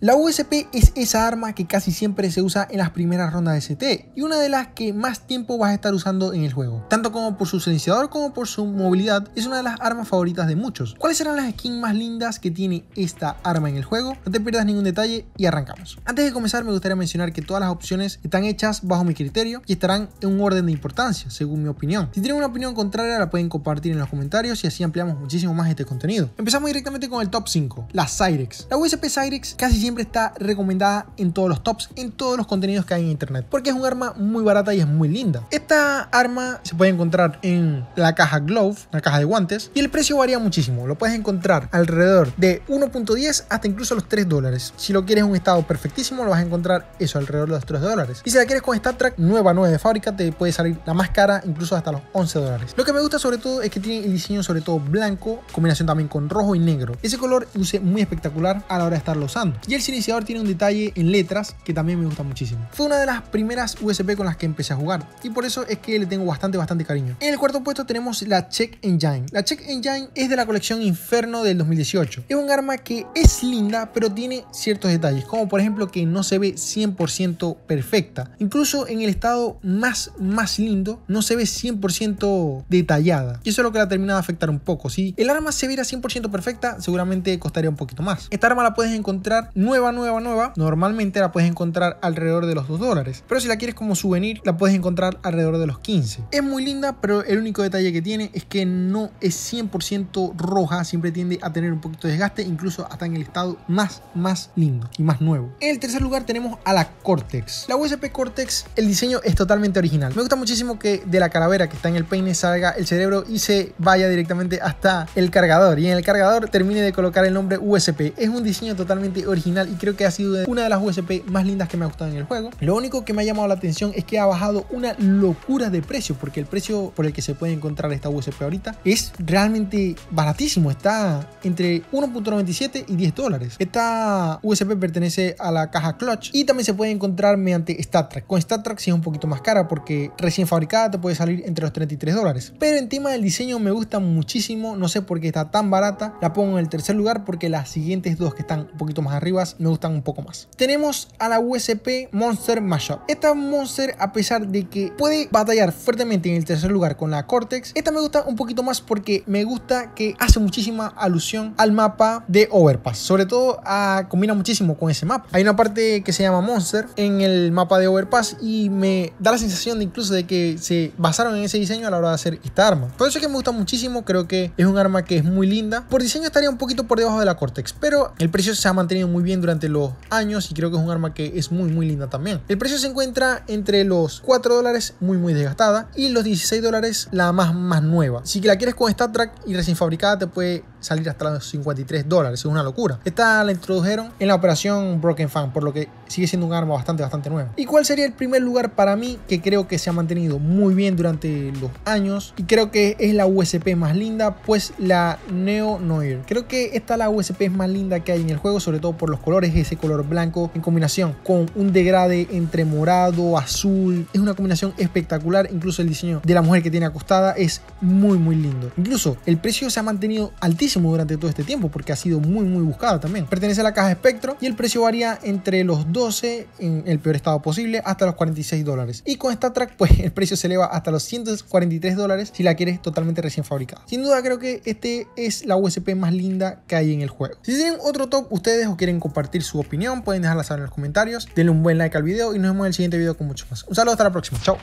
La USP es esa arma que casi siempre se usa en las primeras rondas de ST, y una de las que más tiempo vas a estar usando en el juego. Tanto como por su silenciador como por su movilidad es una de las armas favoritas de muchos. ¿Cuáles serán las skins más lindas que tiene esta arma en el juego? No te pierdas ningún detalle y arrancamos. Antes de comenzar me gustaría mencionar que todas las opciones están hechas bajo mi criterio y estarán en un orden de importancia según mi opinión. Si tienen una opinión contraria la pueden compartir en los comentarios y así ampliamos muchísimo más este contenido. Empezamos directamente con el top 5, la Cyrex. La USP Cyrex casi está recomendada en todos los tops, en todos los contenidos que hay en internet, porque es un arma muy barata y es muy linda. Esta arma se puede encontrar en la caja Glove, la caja de guantes, y el precio varía muchísimo. Lo puedes encontrar alrededor de 1.10 hasta incluso los 3 dólares. Si lo quieres en un estado perfectísimo, lo vas a encontrar eso, alrededor de los 3 dólares. Y si la quieres con Star Trek nueva, nueva de fábrica, te puede salir la más cara, incluso hasta los 11 dólares. Lo que me gusta sobre todo es que tiene el diseño sobre todo blanco, combinación también con rojo y negro. Ese color luce muy espectacular a la hora de estarlo usando. El Iniciador tiene un detalle en letras que también me gusta muchísimo. Fue una de las primeras USP con las que empecé a jugar y por eso es que le tengo bastante, bastante cariño. En el cuarto puesto tenemos la Check Engine. La Check Engine es de la colección Inferno del 2018. Es un arma que es linda, pero tiene ciertos detalles, como por ejemplo que no se ve 100% perfecta. Incluso en el estado más, más lindo, no se ve 100% detallada. Y eso es lo que la termina de afectar un poco. Si el arma se viera 100% perfecta, seguramente costaría un poquito más. Esta arma la puedes encontrar nueva, nueva, nueva, normalmente la puedes encontrar alrededor de los 2 dólares. Pero si la quieres como souvenir, la puedes encontrar alrededor de los 15. Es muy linda, pero el único detalle que tiene es que no es 100% roja, siempre tiende a tener un poquito de desgaste, incluso hasta en el estado más, más lindo y más nuevo. En el tercer lugar tenemos a la Cortex. La USP Cortex, el diseño es totalmente original. Me gusta muchísimo que de la calavera que está en el peine salga el cerebro y se vaya directamente hasta el cargador. Y en el cargador termine de colocar el nombre USP. Es un diseño totalmente original y creo que ha sido una de las USP más lindas que me ha gustado en el juego. Lo único que me ha llamado la atención es que ha bajado una locura de precio, porque el precio por el que se puede encontrar esta USP ahorita es realmente baratísimo, está entre 1.97 y 10 dólares. Esta USP pertenece a la caja Clutch y también se puede encontrar mediante StatTrak Con StatTrak sí es un poquito más cara porque recién fabricada te puede salir entre los 33 dólares. Pero en tema del diseño me gusta muchísimo, no sé por qué está tan barata. La pongo en el tercer lugar porque las siguientes dos que están un poquito más arriba me gustan un poco más. Tenemos a la USP Monster Mashup. Esta Monster, a pesar de que puede batallar fuertemente en el tercer lugar con la Cortex, esta me gusta un poquito más porque me gusta que hace muchísima alusión al mapa de Overpass. Sobre todo combina muchísimo con ese mapa. Hay una parte que se llama Monster en el mapa de Overpass y me da la sensación de incluso de que se basaron en ese diseño a la hora de hacer esta arma. Por eso es que me gusta muchísimo, creo que es un arma que es muy linda. Por diseño estaría un poquito por debajo de la Cortex, pero el precio se ha mantenido muy bien durante los años y creo que es un arma que es muy muy linda también. El precio se encuentra entre los 4 dólares, muy muy desgastada, y los 16 dólares la más más nueva. Si la quieres con Trek y recién fabricada te puede salir hasta los 53 dólares, es una locura. Esta la introdujeron en la operación Broken Fan, por lo que sigue siendo un arma bastante, bastante nueva. ¿Y cuál sería el primer lugar para mí que creo que se ha mantenido muy bien durante los años? Y creo que es la USP más linda, pues la Neo Noir. Creo que esta la USP más linda que hay en el juego, sobre todo por los colores, ese color blanco en combinación con un degrade entre morado, azul. Es una combinación espectacular, incluso el diseño de la mujer que tiene acostada es muy, muy lindo. Incluso el precio se ha mantenido altísimo durante todo este tiempo porque ha sido muy muy buscada también. Pertenece a la caja espectro y el precio varía entre los 12 en el peor estado posible hasta los 46 dólares. Y con esta track pues el precio se eleva hasta los 143 dólares si la quieres totalmente recién fabricada. Sin duda creo que este es la USP más linda que hay en el juego. Si tienen otro top ustedes o quieren compartir su opinión pueden dejarla saber en los comentarios. Denle un buen like al video y nos vemos en el siguiente video con mucho más. Un saludo hasta la próxima. Chao.